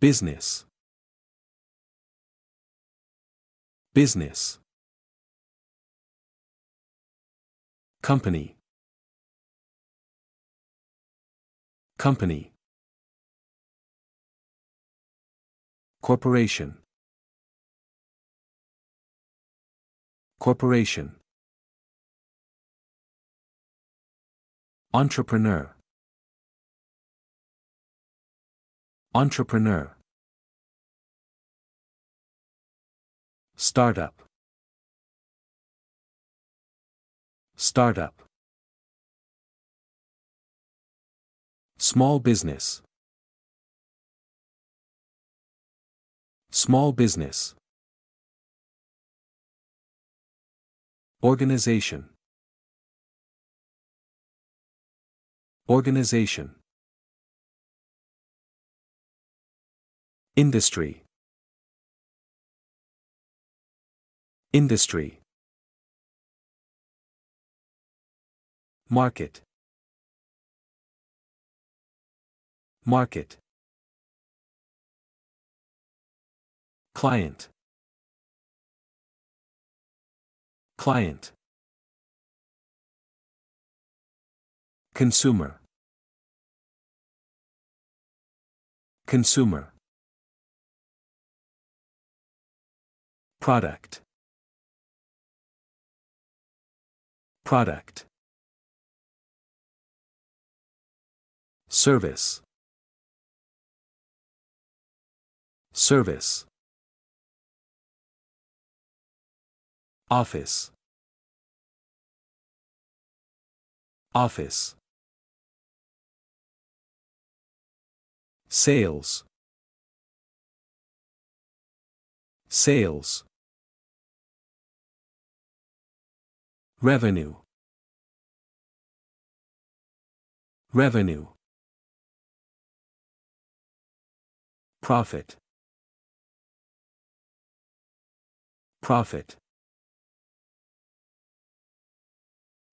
business business company company corporation corporation entrepreneur Entrepreneur. Startup. Startup. Small business. Small business. Organization. Organization. Industry. Industry. Market. Market. Client. Client. Consumer. Consumer. Product. Product. Service. Service. Office. Office. Sales. Sales. Revenue. Revenue. Profit. Profit.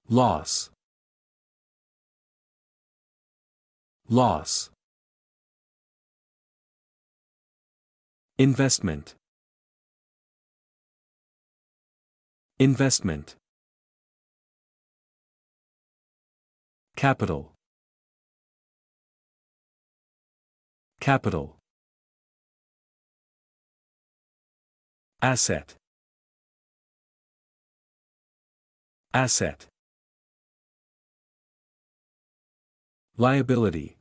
Loss. Loss. Investment. Investment. Capital. Capital. Asset. Asset. Liability.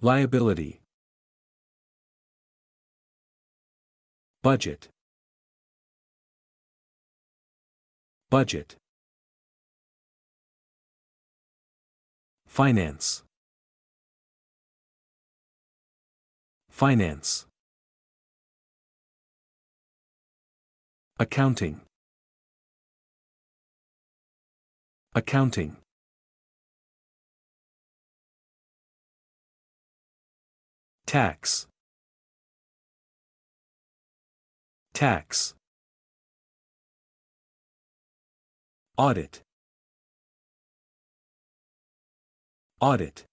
Liability. Budget. Budget. Finance. Finance. Accounting. Accounting. Tax. Tax. Audit. Audit.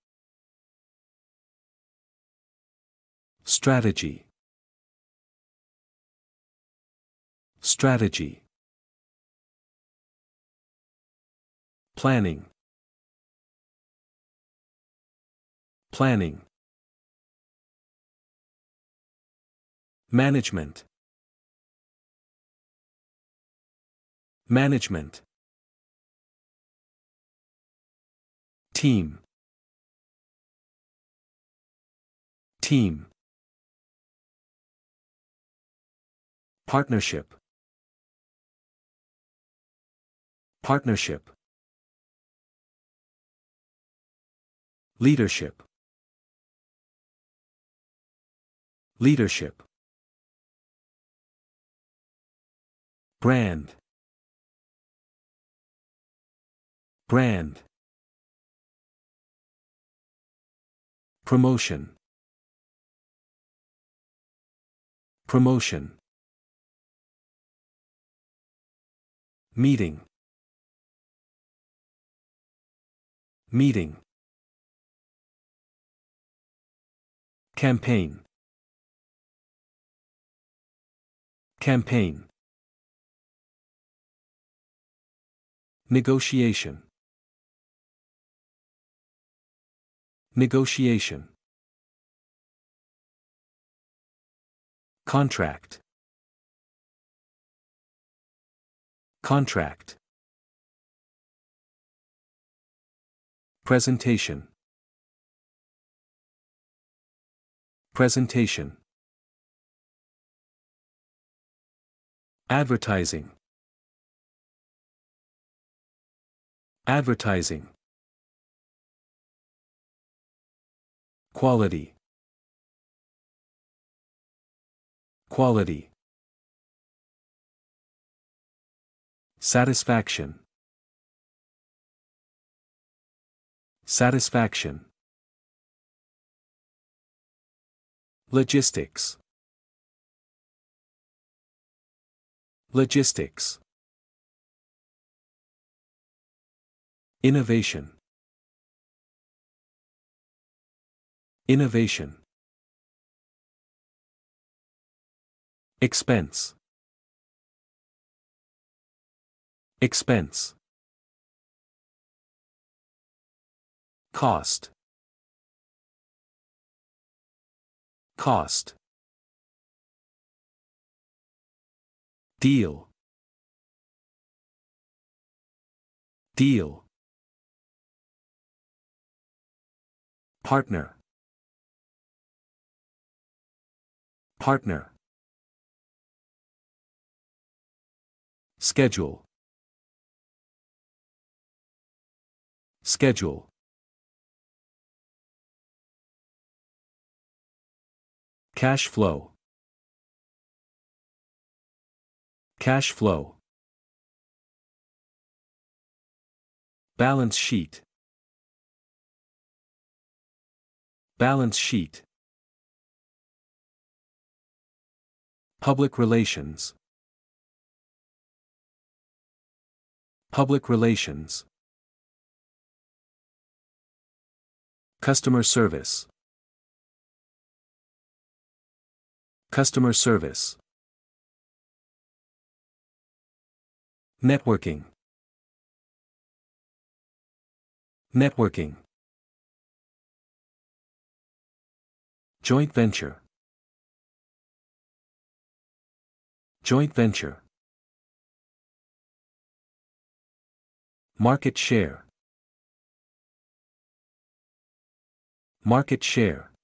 Strategy. Strategy. Planning. Planning. Management. Management. Team. Team Partnership Partnership Leadership Leadership Brand Brand Promotion Promotion. Meeting. Meeting. Campaign. Campaign. Negotiation. Negotiation. Contract. Contract. Presentation. Presentation. Advertising. Advertising. Quality. Quality. Satisfaction. Satisfaction. Logistics. Logistics. Innovation. Innovation. Expense. Expense. Cost. Cost. Deal. Deal. Partner. Partner. Schedule. Schedule. Cash flow. Cash flow. Balance sheet. Balance sheet. Public relations. Public Relations Customer Service Customer Service Networking Networking Joint venture Joint venture Market share. Market share.